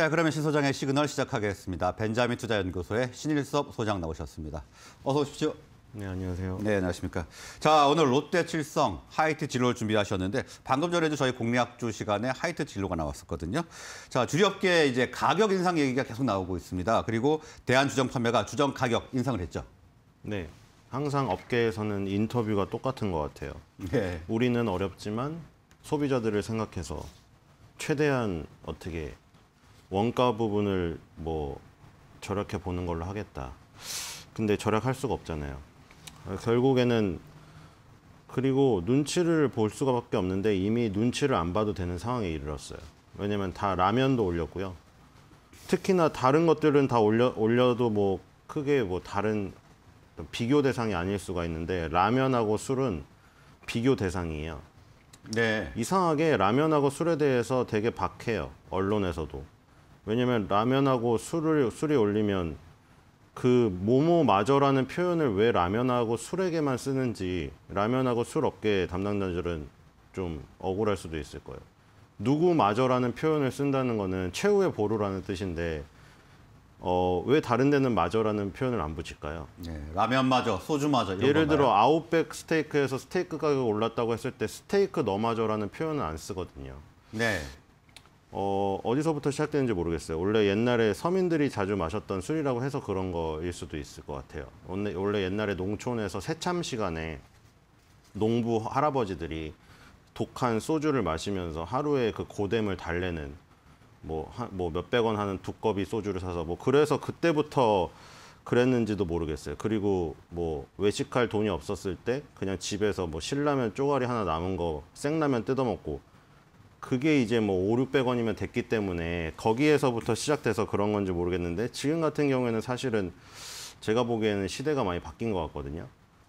네, 그러면 신 소장의 시그널 시작하겠습니다. 벤자민 투자연구소의 신일섭 소장 나오셨습니다. 어서 오십시오. 네, 안녕하세요. 네, 안녕하십니까. 자, 오늘 롯데 칠성 하이트 진로를 준비하셨는데 방금 전에도 저희 공략주 시간에 하이트 진로가 나왔었거든요. 자, 주력계 이제 가격 인상 얘기가 계속 나오고 있습니다. 그리고 대한 주정 판매가 주정 가격 인상을 했죠. 네. 항상 업계에서는 인터뷰가 똑같은 것 같아요. 네. 우리는 어렵지만 소비자들을 생각해서 최대한 어떻게 원가 부분을 뭐 절약해 보는 걸로 하겠다. 근데 절약할 수가 없잖아요. 아, 결국에는 그리고 눈치를 볼 수가밖에 없는데 이미 눈치를 안 봐도 되는 상황에 이르렀어요. 왜냐면 다 라면도 올렸고요. 특히나 다른 것들은 다 올려 올려도 뭐 크게 뭐 다른 비교 대상이 아닐 수가 있는데 라면하고 술은 비교 대상이에요. 네. 이상하게 라면하고 술에 대해서 되게 박해요. 언론에서도. 왜냐면 라면하고 술을 술이 올리면 그 모모마저라는 표현을 왜 라면하고 술에게만 쓰는지 라면하고 술 업계 담당자들은 좀 억울할 수도 있을 거예요. 누구마저라는 표현을 쓴다는 거는 최후의 보루라는 뜻인데 어, 왜 다른 데는 마저라는 표현을 안 붙일까요? 네, 라면 마저, 소주 마저 예를 건가요? 들어 아웃백 스테이크에서 스테이크 가격 이 올랐다고 했을 때 스테이크 너마저라는 표현은 안 쓰거든요. 네. 어, 어디서부터 시작되는지 모르겠어요. 원래 옛날에 서민들이 자주 마셨던 술이라고 해서 그런 거일 수도 있을 것 같아요. 원래, 원래 옛날에 농촌에서 새참 시간에 농부 할아버지들이 독한 소주를 마시면서 하루에 그 고됨을 달래는 뭐, 뭐 몇백 원 하는 두꺼비 소주를 사서 뭐 그래서 그때부터 그랬는지도 모르겠어요. 그리고 뭐 외식할 돈이 없었을 때 그냥 집에서 뭐 신라면 쪼가리 하나 남은 거 생라면 뜯어 먹고 그게 이제 뭐 5, 600원이면 됐기 때문에 거기에서부터 시작돼서 그런 건지 모르겠는데 지금 같은 경우에는 사실은 제가 보기에는 시대가 많이 바뀐 것 같거든요.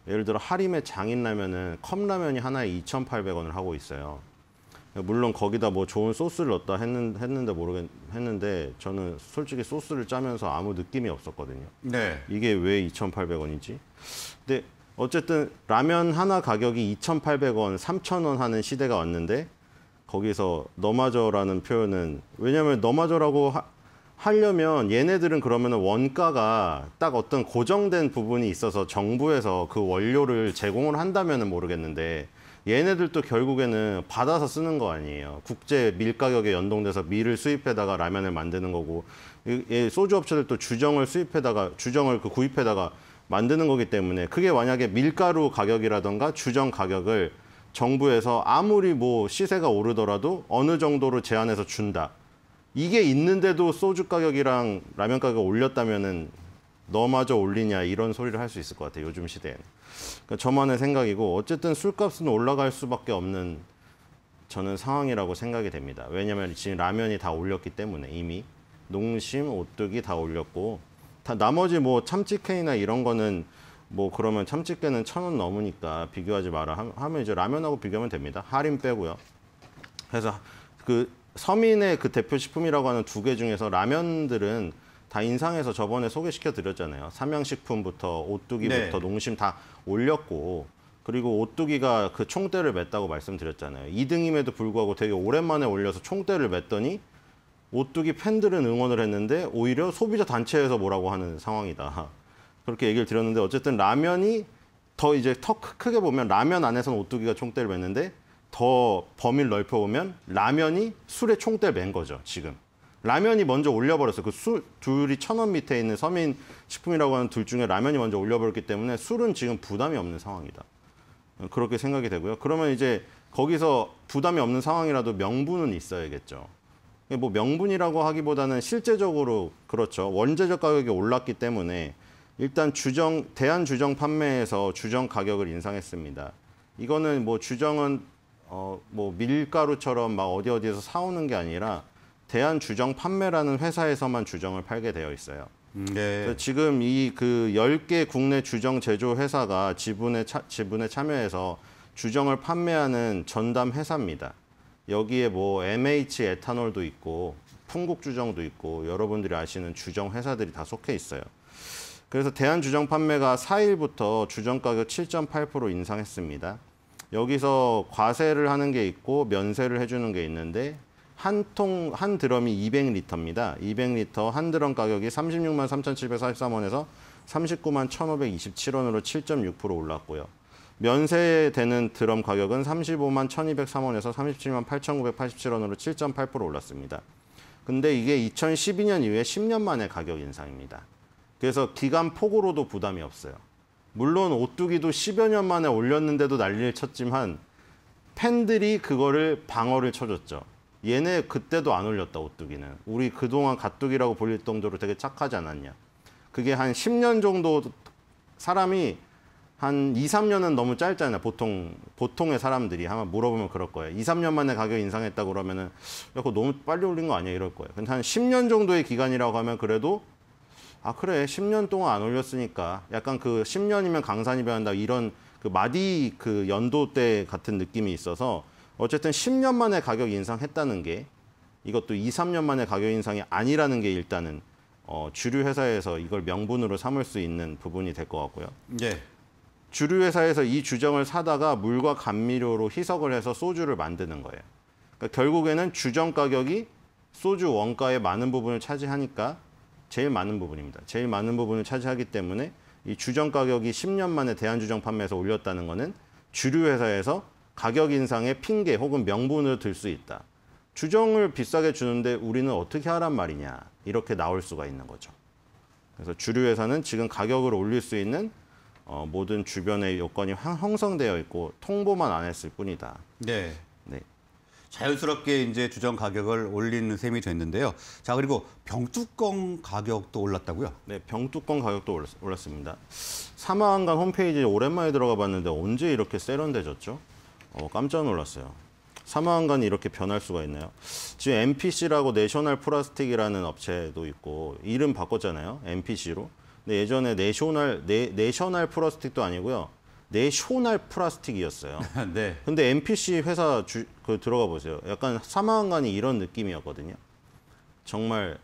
예를 들어 하림의 장인라면은 컵라면이 하나에 2,800원을 하고 있어요. 물론 거기다 뭐 좋은 소스를 넣었다 했는, 했는데 모르겠 했는데 저는 솔직히 소스를 짜면서 아무 느낌이 없었거든요. 네. 이게 왜2 8 0 0원이지 근데 어쨌든 라면 하나 가격이 2,800원, 3,000원 하는 시대가 왔는데 거기서 너마저라는 표현은 왜냐하면 너마저라고 하, 하려면 얘네들은 그러면 원가가 딱 어떤 고정된 부분이 있어서 정부에서 그 원료를 제공을 한다면 은 모르겠는데 얘네들도 결국에는 받아서 쓰는 거 아니에요. 국제 밀 가격에 연동돼서 밀을 수입해다가 라면을 만드는 거고 소주 업체들도 주정을 수입해다가 주정을 그 구입해다가 만드는 거기 때문에 그게 만약에 밀가루 가격이라던가 주정 가격을 정부에서 아무리 뭐 시세가 오르더라도 어느 정도로 제한해서 준다. 이게 있는데도 소주 가격이랑 라면 가격 올렸다면은 너마저 올리냐 이런 소리를 할 수 있을 것 같아요. 요즘 시대에는. 그러니까 저만의 생각이고 어쨌든 술값은 올라갈 수밖에 없는 저는 상황이라고 생각이 됩니다. 왜냐하면 지금 라면이 다 올렸기 때문에 이미 농심, 오뚜기 다 올렸고 다 나머지 뭐 참치캔이나 이런 거는 뭐 그러면 참치깨는 천 원 넘으니까 비교하지 마라 하면 이제 라면하고 비교하면 됩니다. 할인 빼고요. 그래서 그 서민의 그 대표 식품이라고 하는 두 개 중에서 라면들은 다 인상해서 저번에 소개시켜 드렸잖아요. 삼양식품부터 오뚜기부터 네. 농심 다 올렸고 그리고 오뚜기가 그 총대를 맸다고 말씀드렸잖아요. 2등임에도 불구하고 되게 오랜만에 올려서 총대를 맸더니 오뚜기 팬들은 응원을 했는데 오히려 소비자 단체에서 뭐라고 하는 상황이다. 그렇게 얘기를 드렸는데 어쨌든 라면이 더 이제 턱 크게 보면 라면 안에서는 오뚜기가 총대를 맸는데 더 범위를 넓혀보면 라면이 술에 총대를 맨 거죠, 지금. 라면이 먼저 올려버렸어요. 그 술, 둘이 천 원 밑에 있는 서민 식품이라고 하는 둘 중에 라면이 먼저 올려버렸기 때문에 술은 지금 부담이 없는 상황이다. 그렇게 생각이 되고요. 그러면 이제 거기서 부담이 없는 상황이라도 명분은 있어야겠죠. 뭐 명분이라고 하기보다는 실제적으로 그렇죠. 원재적 가격이 올랐기 때문에 일단 주정 대한 주정 판매에서 주정 가격을 인상했습니다. 이거는 뭐 주정은 어 뭐 밀가루처럼 막 어디 어디에서 사오는 게 아니라 대한 주정 판매라는 회사에서만 주정을 팔게 되어 있어요. 음, 네. 지금 이 그 10개 국내 주정 제조 회사가 지분에 차, 지분에 참여해서 주정을 판매하는 전담 회사입니다. 여기에 뭐 MH 에탄올도 있고 풍국 주정도 있고 여러분들이 아시는 주정 회사들이 다 속해 있어요. 그래서 대한주정 판매가 4일부터 주정 가격 7.8% 인상했습니다. 여기서 과세를 하는 게 있고 면세를 해주는 게 있는데 한 통, 한 드럼이 200리터입니다. 200리터 한 드럼 가격이 36만 3,743원에서 39만 1,527원으로 7.6% 올랐고요. 면세되는 드럼 가격은 35만 1,203원에서 37만 8,987원으로 7.8% 올랐습니다. 근데 이게 2012년 이후에 10년 만의 가격 인상입니다. 그래서 기간 폭으로도 부담이 없어요. 물론 오뚜기도 10여 년 만에 올렸는데도 난리를 쳤지만 팬들이 그거를 방어를 쳐줬죠. 얘네 그때도 안 올렸다 오뚜기는. 우리 그동안 가뚜기라고 불릴 정도로 되게 착하지 않았냐. 그게 한 10년 정도 사람이 한 2, 3년은 너무 짧잖아요. 보통 보통의 사람들이 아마 물어보면 그럴 거예요. 2, 3년 만에 가격 인상했다 그러면은 야, 그거 너무 빨리 올린 거 아니야 이럴 거예요. 근데 한 10년 정도의 기간이라고 하면 그래도 아 그래 10년 동안 안 올렸으니까 약간 그 10년이면 강산이 변한다 이런 그 마디 그 연도 때 같은 느낌이 있어서 어쨌든 10년 만에 가격 인상했다는 게 이것도 2, 3년 만에 가격 인상이 아니라는 게 일단은 어, 주류 회사에서 이걸 명분으로 삼을 수 있는 부분이 될 것 같고요. 예. 주류 회사에서 이 주정을 사다가 물과 감미료로 희석을 해서 소주를 만드는 거예요. 그러니까 결국에는 주정 가격이 소주 원가의 많은 부분을 차지하니까 제일 많은 부분입니다. 제일 많은 부분을 차지하기 때문에 이 주정 가격이 10년 만에 대한주정 판매에서 올렸다는 것은 주류 회사에서 가격 인상의 핑계 혹은 명분을 들 수 있다. 주정을 비싸게 주는데 우리는 어떻게 하란 말이냐 이렇게 나올 수가 있는 거죠. 그래서 주류 회사는 지금 가격을 올릴 수 있는 어, 모든 주변의 여건이 형성되어 있고 통보만 안 했을 뿐이다. 네. 자연스럽게 이제 주전 가격을 올리는 셈이 됐는데요. 자 그리고 병뚜껑 가격도 올랐다고요? 네, 병뚜껑 가격도 올랐습니다. 사마한강 홈페이지 오랜만에 들어가 봤는데 언제 이렇게 세련되졌죠 어, 깜짝 놀랐어요. 사마한강이 이렇게 변할 수가 있나요? 지금 MPC라고 내셔널 플라스틱이라는 업체도 있고 이름 바꿨잖아요. MPC로. 근데 예전에 내셔널 네, 내셔널 플라스틱도 아니고요. 내쇼날 플라스틱이었어요. 네. 근데 MPC 회사 주, 그 들어가 보세요. 약간 사망간이 이런 느낌이었거든요. 정말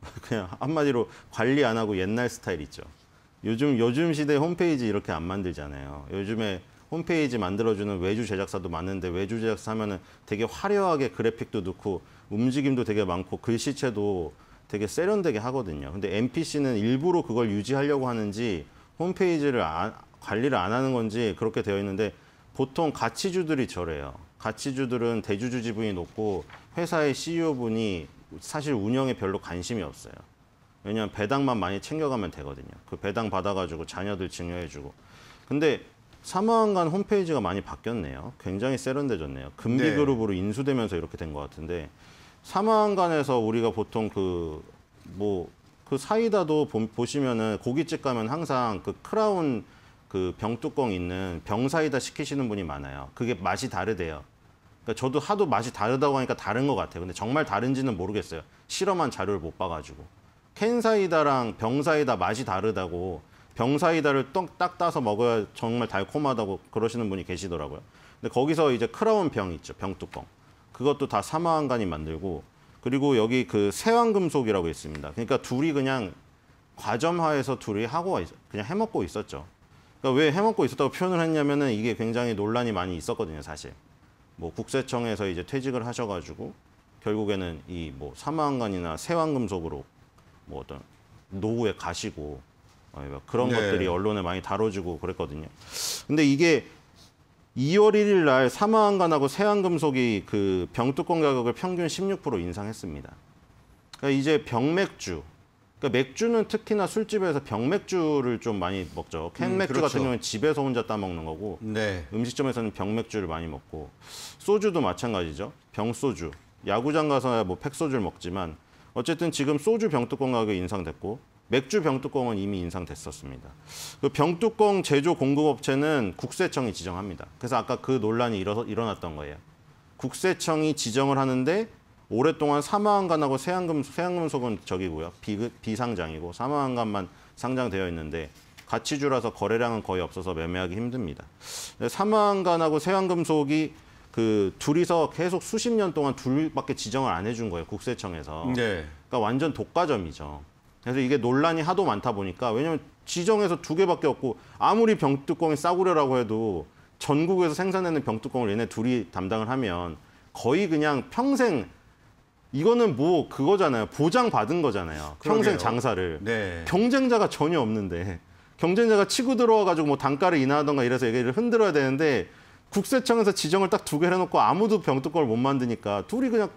그냥 한마디로 관리 안 하고 옛날 스타일 있죠. 요즘 요즘 시대 홈페이지 이렇게 안 만들잖아요. 요즘에 홈페이지 만들어주는 외주 제작사도 많은데 외주 제작사 하면은 되게 화려하게 그래픽도 넣고 움직임도 되게 많고 글씨체도 되게 세련되게 하거든요. 근데 MPC는 일부러 그걸 유지하려고 하는지 홈페이지를 안, 관리를 안 하는 건지 그렇게 되어 있는데 보통 가치주들이 저래요. 가치주들은 대주주 지분이 높고 회사의 CEO분이 사실 운영에 별로 관심이 없어요. 왜냐하면 배당만 많이 챙겨가면 되거든요. 그 배당 받아가지고 자녀들 증여해주고. 근데 사무원간 홈페이지가 많이 바뀌었네요. 굉장히 세련되졌네요 금비그룹으로 네. 인수되면서 이렇게 된 것 같은데 사망한간에서 우리가 보통 그 뭐그 뭐 그 사이다도 보시면은 고깃집 가면 항상 그 크라운 그 병뚜껑 있는 병사이다 시키시는 분이 많아요. 그게 맛이 다르대요. 그러니까 저도 하도 맛이 다르다고 하니까 다른 것 같아요. 근데 정말 다른지는 모르겠어요. 실험한 자료를 못 봐가지고. 캔사이다랑 병사이다 맛이 다르다고 병사이다를 딱 따서 먹어야 정말 달콤하다고 그러시는 분이 계시더라고요. 근데 거기서 이제 크라운 병 있죠. 병뚜껑. 그것도 다 사마왕간이 만들고 그리고 여기 그 세왕금속이라고 있습니다. 그러니까 둘이 그냥 과점화해서 둘이 하고 그냥 해먹고 있었죠. 그러니까 왜 해먹고 있었다고 표현을 했냐면은 이게 굉장히 논란이 많이 있었거든요, 사실. 뭐 국세청에서 이제 퇴직을 하셔가지고 결국에는 이 뭐 사망관이나 세왕금속으로 뭐 어떤 노후에 가시고 어, 그런 네. 것들이 언론에 많이 다뤄지고 그랬거든요. 근데 이게 2월 1일 날 사망관하고 세안금속이 그 병뚜껑 가격을 평균 16% 인상했습니다. 그러니까 이제 병맥주, 그러니까 맥주는 특히나 술집에서 병맥주를 좀 많이 먹죠. 음, 캔맥주 음, 그렇죠. 같은 경우는 집에서 혼자 따먹는 거고 네. 음식점에서는 병맥주를 많이 먹고 소주도 마찬가지죠. 병소주. 야구장 가서뭐 팩소주를 먹지만 어쨌든 지금 소주 병뚜껑 가격이 인상됐고 맥주 병뚜껑은 이미 인상됐었습니다. 그 병뚜껑 제조 공급업체는 국세청이 지정합니다. 그래서 아까 그 논란이 일어났던 거예요. 국세청이 지정을 하는데 오랫동안 사마왕간하고 세안금, 세안금속은 저기고요. 비, 비상장이고 사마왕간만 상장되어 있는데 가치주라서 거래량은 거의 없어서 매매하기 힘듭니다. 사마왕간하고 세안금속이 그 둘이서 계속 수십 년 동안 둘밖에 지정을 안 해준 거예요. 국세청에서. 네. 그러니까 완전 독과점이죠. 그래서 이게 논란이 하도 많다 보니까 왜냐면 지정에서 두 개밖에 없고 아무리 병뚜껑이 싸구려라고 해도 전국에서 생산되는 병뚜껑을 얘네 둘이 담당을 하면 거의 그냥 평생 이거는 뭐 그거잖아요. 보장받은 거잖아요. 그러게요. 평생 장사를. 네. 경쟁자가 전혀 없는데 경쟁자가 치고 들어와가지고 뭐 단가를 인하하던가 이래서 얘기를 흔들어야 되는데 국세청에서 지정을 딱 두 개 해놓고 아무도 병뚜껑을 못 만드니까 둘이 그냥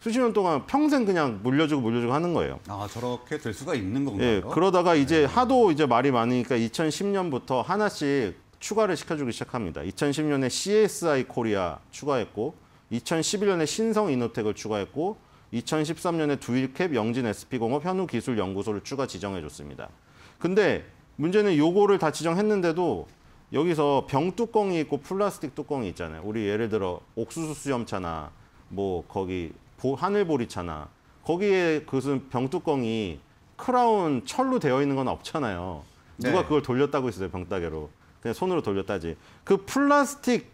수십 년 동안 평생 그냥 물려주고 물려주고 하는 거예요. 아 저렇게 될 수가 있는 건가요? 예, 그러다가 이제 네. 하도 이제 말이 많으니까 2010년부터 하나씩 추가를 시켜주기 시작합니다. 2010년에 CSI 코리아 추가했고 2011년에 신성 이노텍을 추가했고 2013년에 두일캡 영진 SP공업 현우 기술 연구소를 추가 지정해 줬습니다. 근데 문제는 요거를 다 지정했는데도 여기서 병 뚜껑이 있고 플라스틱 뚜껑이 있잖아요. 우리 예를 들어 옥수수 수염차나 뭐 거기 하늘보리차나 거기에 그것은 병 뚜껑이 크라운 철로 되어 있는 건 없잖아요. 누가 네. 그걸 돌렸다고 했어요, 병따개로. 그냥 손으로 돌렸다지. 그 플라스틱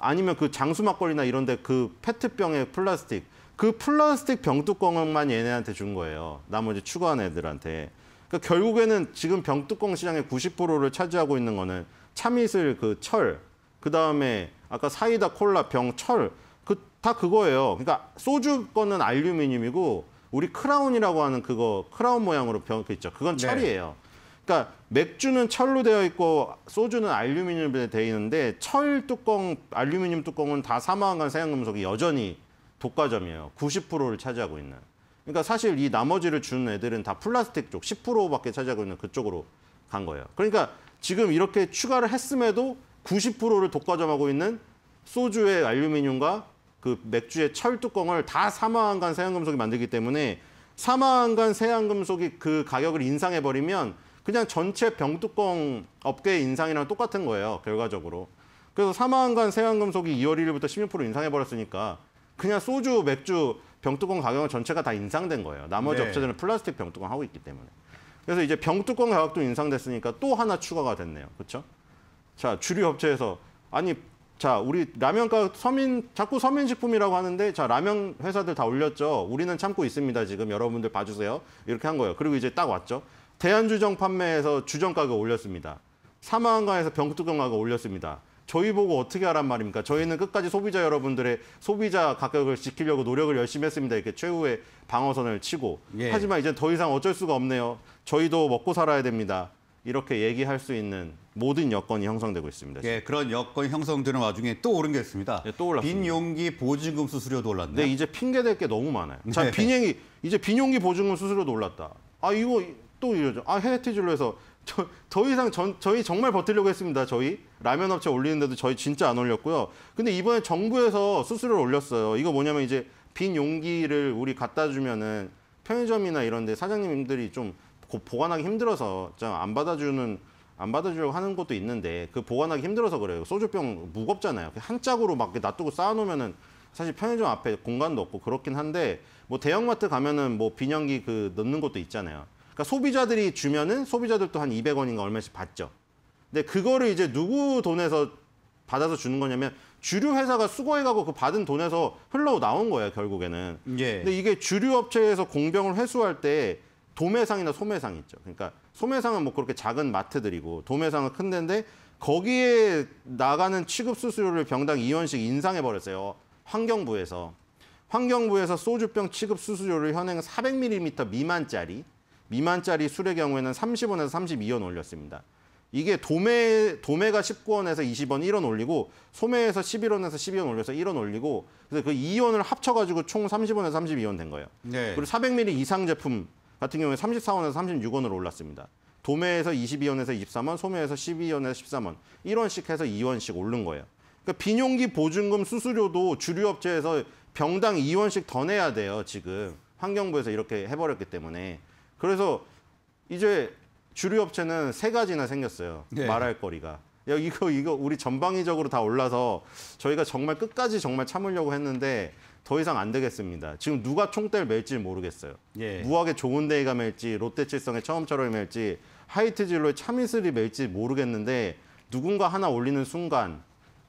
아니면 그 장수 막걸리나 이런 데 그 페트병의 플라스틱 그 플라스틱 병뚜껑만 얘네한테 준 거예요. 나머지 추가한 애들한테. 그러니까 결국에는 지금 병뚜껑 시장의 90%를 차지하고 있는 거는 참이슬 그 철, 그 다음에 아까 사이다 콜라 병 철, 그 다 그거예요. 그러니까 소주 거는 알루미늄이고 우리 크라운이라고 하는 그거 크라운 모양으로 병 그 있죠. 그건 네. 철이에요. 네. 그러니까 맥주는 철로 되어 있고 소주는 알루미늄으로 되어 있는데 철 뚜껑, 알루미늄 뚜껑은 다 사망한 세양금속이 여전히 독과점이에요. 90%를 차지하고 있는. 그러니까 사실 이 나머지를 주는 애들은 다 플라스틱 쪽 10%밖에 차지하고 있는 그쪽으로 간 거예요. 그러니까 지금 이렇게 추가를 했음에도 90%를 독과점하고 있는 소주의 알루미늄과 그 맥주의 철 뚜껑을 다 사마한간 세안금속이 만들기 때문에 사마한간 세안금속이 그 가격을 인상해버리면 그냥 전체 병뚜껑 업계 인상이랑 똑같은 거예요, 결과적으로. 그래서 사마한간 세안금속이 2월 1일부터 16% 인상해버렸으니까 그냥 소주, 맥주 병뚜껑 가격 은 전체가 다 인상된 거예요. 나머지 네. 업체들은 플라스틱 병뚜껑 하고 있기 때문에. 그래서 이제 병뚜껑 가격도 인상됐으니까 또 하나 추가가 됐네요. 그렇죠? 자, 주류 업체에서 아니 자, 우리 라면 가격 서민 자꾸 서민 식품이라고 하는데 자, 라면 회사들 다 올렸죠. 우리는 참고 있습니다. 지금 여러분들 봐 주세요. 이렇게 한 거예요. 그리고 이제 딱 왔죠. 대한주정 판매에서 주정 가격 올렸습니다. 사망가에서 병뚜껑 가격 올렸습니다. 저희 보고 어떻게 하란 말입니까? 저희는 끝까지 소비자 여러분들의 소비자 가격을 지키려고 노력을 열심히 했습니다. 이렇게 최후의 방어선을 치고. 예. 하지만 이제 더 이상 어쩔 수가 없네요. 저희도 먹고 살아야 됩니다. 이렇게 얘기할 수 있는 모든 여건이 형성되고 있습니다. 예, 그런 여건이 형성되는 와중에 또 오른 게 있습니다. 예, 또올랐습니빈 용기 보증금 수수료도 올랐네요. 네, 이제 핑계 댈게 너무 많아요. 자, 네. 빈 용기 이제 빈 용기 보증금 수수료도 올랐다. 아, 이거 또 이러죠. 아, 헤티줄로 해서 저, 더 이상 전, 저희 정말 버틸려고 했습니다. 저희 라면 업체 올리는데도 저희 진짜 안 올렸고요. 근데 이번에 정부에서 수수료를 올렸어요. 이거 뭐냐면 이제 빈 용기를 우리 갖다 주면은 편의점이나 이런데 사장님들이 좀 보관하기 힘들어서 안 받아주는 안 받아주려고 하는 것도 있는데 그 보관하기 힘들어서 그래요. 소주병 무겁잖아요. 그 한 짝으로 막 놔두고 쌓아놓으면은 사실 편의점 앞에 공간도 없고 그렇긴 한데 뭐 대형마트 가면은 뭐 빈연기그 넣는 것도 있잖아요. 그러니까 소비자들이 주면은 소비자들도 한 200원인가 얼마씩 받죠. 근데 그거를 이제 누구 돈에서 받아서 주는 거냐면 주류 회사가 수거해가고 그 받은 돈에서 흘러 나온 거예요 결국에는. 예. 근데 이게 주류 업체에서 공병을 회수할 때 도매상이나 소매상 있죠. 그러니까 소매상은 뭐 그렇게 작은 마트들이고 도매상은 큰 데인데 거기에 나가는 취급 수수료를 병당 2원씩 인상해 버렸어요. 환경부에서. 환경부에서 소주병 취급 수수료를 현행 400ml 미만짜리 미만짜리 술의 경우에는 30원에서 32원 올렸습니다. 이게 도매, 도매가 19원에서 20원 1원 올리고 소매에서 11원에서 12원 올려서 1원 올리고 그래서 그 2원을 합쳐가지고 총 30원에서 32원 된 거예요. 네. 그리고 400ml 이상 제품 같은 경우에 34원에서 36원으로 올랐습니다. 도매에서 22원에서 23원, 소매에서 12원에서 13원, 1원씩 해서 2원씩 오른 거예요. 그러니까 비용기 보증금 수수료도 주류업체에서 병당 2원씩 더 내야 돼요, 지금. 환경부에서 이렇게 해버렸기 때문에. 그래서 이제 주류 업체는 세 가지나 생겼어요. 네. 말할 거리가. 야, 이거, 이거 우리 전방위적으로 다 올라서 저희가 정말 끝까지 정말 참으려고 했는데 더 이상 안 되겠습니다. 지금 누가 총대를 맬지 모르겠어요. 예. 무학의 좋은데이가 맬지, 롯데칠성의 처음처럼이 맬지, 하이트진로의 차미슬이 맬지 모르겠는데 누군가 하나 올리는 순간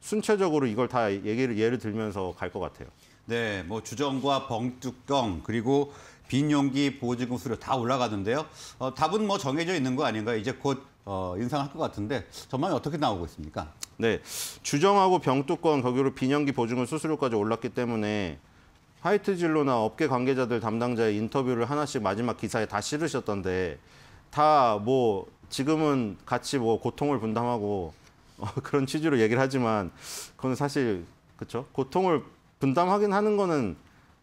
순체적으로 이걸 다 얘기를 예를 들면서 갈 것 같아요. 네, 뭐 주정과 벙뚜껑 그리고 빈 용기 보증금 수료 다 올라가는데요. 어, 답은 뭐 정해져 있는 거 아닌가? 요 이제 곧 어, 인상할 것 같은데 전망이 어떻게 나오고 있습니까? 네, 주정하고 병뚜껑 거기로 빈연기 보증금 수수료까지 올랐기 때문에 화이트 진로나 업계 관계자들 담당자의 인터뷰를 하나씩 마지막 기사에 다 실으셨던데 다 뭐 지금은 같이 뭐 고통을 분담하고 어, 그런 취지로 얘기를 하지만 그건 사실 그렇죠 고통을 분담하긴 하는 거는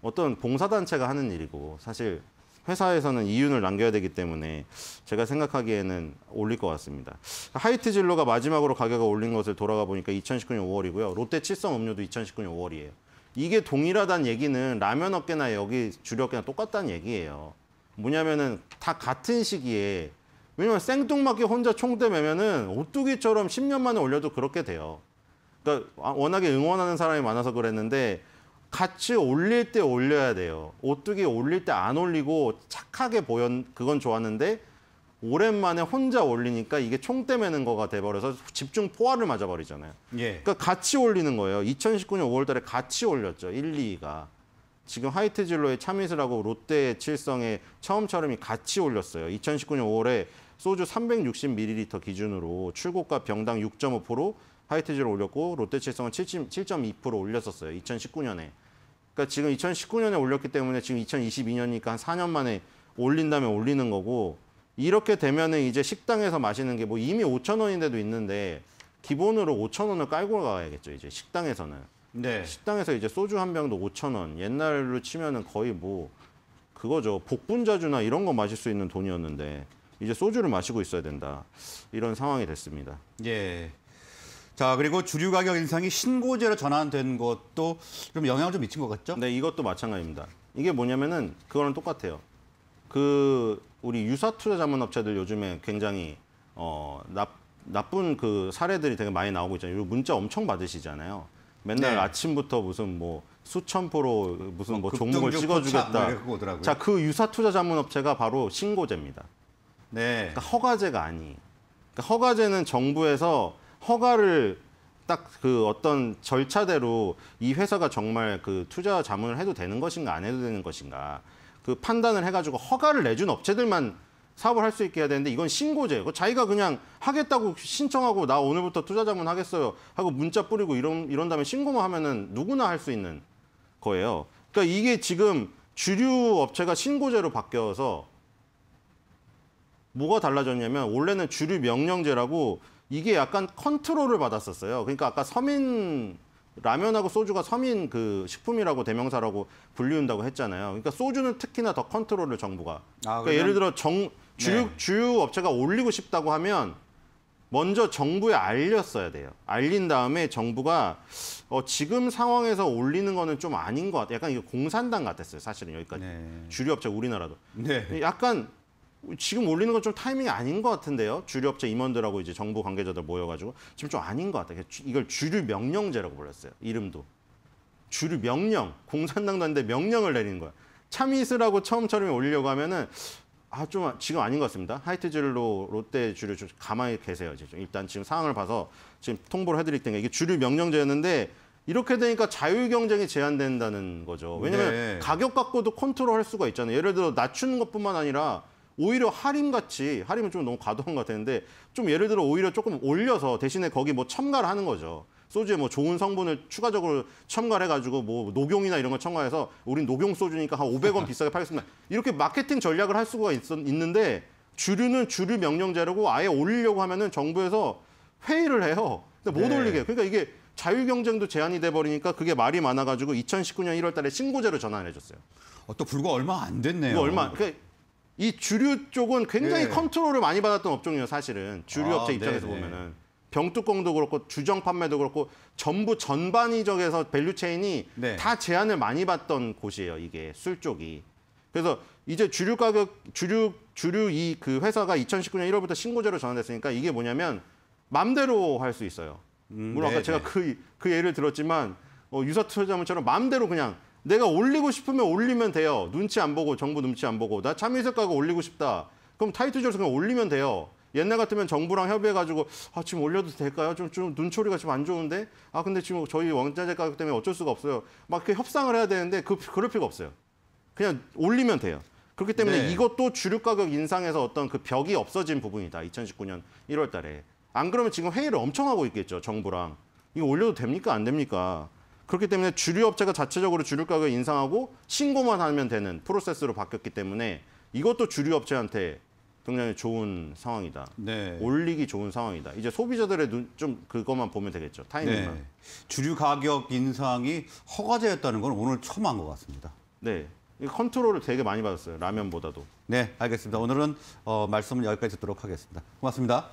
어떤 봉사단체가 하는 일이고 사실 회사에서는 이윤을 남겨야 되기 때문에 제가 생각하기에는 올릴 것 같습니다. 하이트 진로가 마지막으로 가격을 올린 것을 돌아가 보니까 2019년 5월이고요. 롯데 칠성 음료도 2019년 5월이에요. 이게 동일하다는 얘기는 라면 업계나 여기 주력계나 똑같다는 얘기예요. 뭐냐면은 다 같은 시기에 왜냐면 생뚱맞게 혼자 총대 매면은 오뚜기처럼 10년 만에 올려도 그렇게 돼요. 그러니까 아, 워낙에 응원하는 사람이 많아서 그랬는데 같이 올릴 때 올려야 돼요. 오뚜기 올릴 때 안 올리고 착하게 보였 그건 좋았는데 오랜만에 혼자 올리니까 이게 총대 매는 거가 돼버려서 집중 포화를 맞아버리잖아요. 예. 그러니까 같이 올리는 거예요. 2019년 5월달에 같이 올렸죠. 1, 2가 위 지금 하이트진로의 차미슬하고 롯데 칠성의 처음처럼이 같이 올렸어요. 2019년 5월에 소주 360ml 기준으로 출고가 병당 6.5% 하이테즈를 올렸고 롯데칠성은 7.2% 올렸었어요. 2019년에. 그러니까 지금 2019년에 올렸기 때문에 지금 2022년이니까 한 4년 만에 올린다면 올리는 거고 이렇게 되면은 이제 식당에서 마시는 게 뭐 이미 5천 원인데도 있는데 기본으로 5천 원을 깔고 가야겠죠. 이제 식당에서는. 네. 식당에서 이제 소주 한 병도 5천 원. 옛날로 치면은 거의 뭐 그거죠. 복분자주나 이런 거 마실 수 있는 돈이었는데 이제 소주를 마시고 있어야 된다. 이런 상황이 됐습니다. 예. 자 그리고 주류 가격 인상이 신고제로 전환된 것도 좀 영향을 좀 미친 것 같죠? 네, 이것도 마찬가지입니다. 이게 뭐냐면은 그거는 똑같아요. 그 우리 유사 투자 자문 업체들 요즘에 굉장히 어 나, 나쁜 그 사례들이 되게 많이 나오고 있잖아요. 요 문자 엄청 받으시잖아요. 맨날 네. 아침부터 무슨 뭐 수천 프로 무슨 뭐 종목을 찍어주겠다. 자, 그 유사 투자 자문 업체가 바로 신고제입니다. 네. 그러니까 허가제가 아니. 그러니까 허가제는 정부에서 허가를 딱 그 어떤 절차대로 이 회사가 정말 그 투자 자문을 해도 되는 것인가 안 해도 되는 것인가 그 판단을 해가지고 허가를 내준 업체들만 사업을 할 수 있게 해야 되는데 이건 신고제예요. 자기가 그냥 하겠다고 신청하고 나 오늘부터 투자 자문 하겠어요 하고 문자 뿌리고 이런 이런 다음에 신고만 하면은 누구나 할 수 있는 거예요. 그러니까 이게 지금 주류 업체가 신고제로 바뀌어서 뭐가 달라졌냐면 원래는 주류 명령제라고 이게 약간 컨트롤을 받았었어요. 그러니까 아까 서민 라면하고 소주가 서민 그 식품이라고 대명사라고 불리운다고 했잖아요. 그러니까 소주는 특히나 더 컨트롤을 정부가. 아, 그러니까 예를 들어 정 주유 네. 주유 업체가 올리고 싶다고 하면 먼저 정부에 알렸어야 돼요. 알린 다음에 정부가 어, 지금 상황에서 올리는 거는 좀 아닌 것 같아요. 약간 이거 공산당 같았어요. 사실은 여기까지. 네. 주류업체 우리나라도. 네. 약간 지금 올리는 건 좀 타이밍이 아닌 것 같은데요. 주류업체 임원들하고 이제 정부 관계자들 모여가지고 지금 좀 아닌 것 같아요. 이걸 주류 명령제라고 불렀어요. 이름도. 주류 명령. 공산당도 아닌데 명령을 내리는 거야. 참이슬하고 처음처럼 올리려고 하면은 아, 좀 아, 지금 아닌 것 같습니다. 하이트질로 롯데 주류 좀 가만히 계세요. 이제 좀 일단 지금 상황을 봐서 지금 통보를 해드릴 테니까 이게 주류 명령제였는데 이렇게 되니까 자율 경쟁이 제한된다는 거죠. 왜냐면 하 네. 가격 갖고도 컨트롤 할 수가 있잖아요. 예를 들어 낮추는 것뿐만 아니라 오히려 할인같이 할인은 좀 너무 과도한 것 같았는데 좀 예를 들어 오히려 조금 올려서 대신에 거기 뭐 첨가를 하는 거죠. 소주에 뭐 좋은 성분을 추가적으로 첨가를 해가지고 뭐 녹용이나 이런 걸 첨가해서 우린 녹용 소주니까 한 500원 비싸게 팔겠습니다. 이렇게 마케팅 전략을 할 수가 있, 있는데 주류는 주류 명령제라고 아예 올리려고 하면은 정부에서 회의를 해요. 근데 못 네. 올리게. 그러니까 이게 자유 경쟁도 제한이 돼 버리니까 그게 말이 많아 가지고 2019년 1월 달에 신고제로 전환해 줬어요. 어, 또 불과 얼마 안 됐네요. 얼마 그러니까 이 주류 쪽은 굉장히 네. 컨트롤을 많이 받았던 업종이에요, 사실은. 주류 아, 업체 입장에서 네네. 보면은. 병뚜껑도 그렇고 주정 판매도 그렇고 전부 전반이적에서 밸류체인이 네. 다 제한을 많이 받던 곳이에요, 이게 술 쪽이. 그래서 이제 주류 가격 주류 주류 이 그 회사가 2019년 1월부터 신고제로 전환됐으니까 이게 뭐냐면 맘대로 할 수 있어요. 음, 물론 음, 아까 네, 제가 네. 그, 그 예를 들었지만 어, 유사 투자자문처럼 맘대로 그냥 내가 올리고 싶으면 올리면 돼요. 눈치 안 보고 정부 눈치 안 보고 나 참여색 가고 올리고 싶다. 그럼 타이틀적으로 그냥 올리면 돼요. 옛날 같으면 정부랑 협의해가지고 아 지금 올려도 될까요? 좀, 좀 눈초리가 지금 안 좋은데 아 근데 지금 저희 원자재 가격 때문에 어쩔 수가 없어요. 막그 협상을 해야 되는데 그 그럴 필요가 없어요. 그냥 올리면 돼요. 그렇기 때문에 네. 이것도 주류 가격 인상에서 어떤 그 벽이 없어진 부분이다. 2019년 1월 달에. 안 그러면 지금 회의를 엄청 하고 있겠죠. 정부랑. 이거 올려도 됩니까? 안 됩니까? 그렇기 때문에 주류업체가 자체적으로 주류 가격을 인상하고 신고만 하면 되는 프로세스로 바뀌었기 때문에 이것도 주류업체한테 굉장히 좋은 상황이다. 네. 올리기 좋은 상황이다. 이제 소비자들의 눈, 좀 그것만 보면 되겠죠. 타이밍만. 네. 주류 가격 인상이 허가제였다는 건 오늘 처음 한 것 같습니다. 네. 컨트롤을 되게 많이 받았어요. 라면보다도. 네, 알겠습니다. 오늘은 어, 말씀은 여기까지 듣도록 하겠습니다. 고맙습니다.